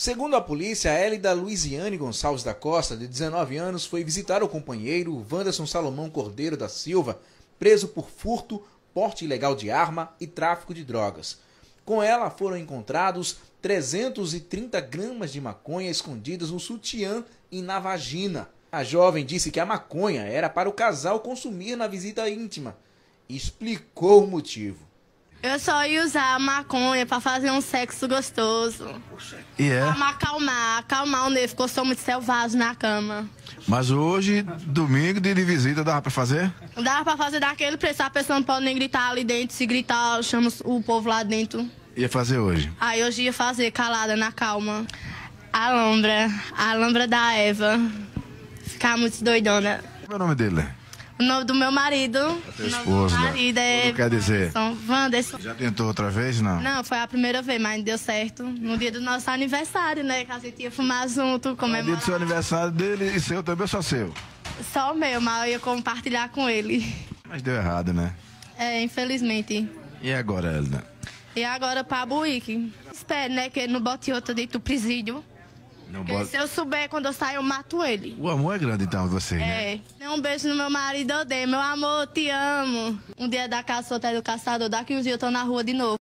Segundo a polícia, a Hélida Luiziane Gonçalves da Costa, de 19 anos, foi visitar o companheiro Wanderson Salomão Cordeiro da Silva, preso por furto, porte ilegal de arma e tráfico de drogas. Com ela foram encontrados 330 gramas de maconha escondidas no sutiã e na vagina. A jovem disse que a maconha era para o casal consumir na visita íntima e explicou o motivo. Eu só ia usar a maconha pra fazer um sexo gostoso. E é? Pra acalmar, acalmar o nervo, porque muito selvagem na cama. Mas hoje, domingo, dia de visita, dava pra fazer? Dava pra fazer daquele preço, a pessoa não pode nem gritar ali dentro. Se gritar, chama o povo lá dentro. Ia fazer hoje? Aí hoje ia fazer, calada, na calma. A lombra, a lombra da Eva. Ficar muito doidona. Qual é o nome dele? O nome do meu marido. É Meu né? marido né? é. Não quer dizer. Wanderson. Já tentou outra vez, não? Não, foi a primeira vez, mas não deu certo. No dia do nosso aniversário, né? Que a gente ia fumar junto, comemorar. No dia do seu aniversário dele e seu também, só seu? Só o meu, mas eu ia compartilhar com ele. Mas deu errado, né? É, infelizmente. E agora, Helena? E agora pra Buíque. Espero, né, que ele não bote outro dentro do presídio. Não Porque bota... se eu souber quando eu sair, eu mato ele. O amor é grande então, você, é. né? É. Dê um beijo no meu marido, eu dei. Meu amor, eu te amo. Um dia da caçota é do caçador, daqui uns dias eu tô na rua de novo.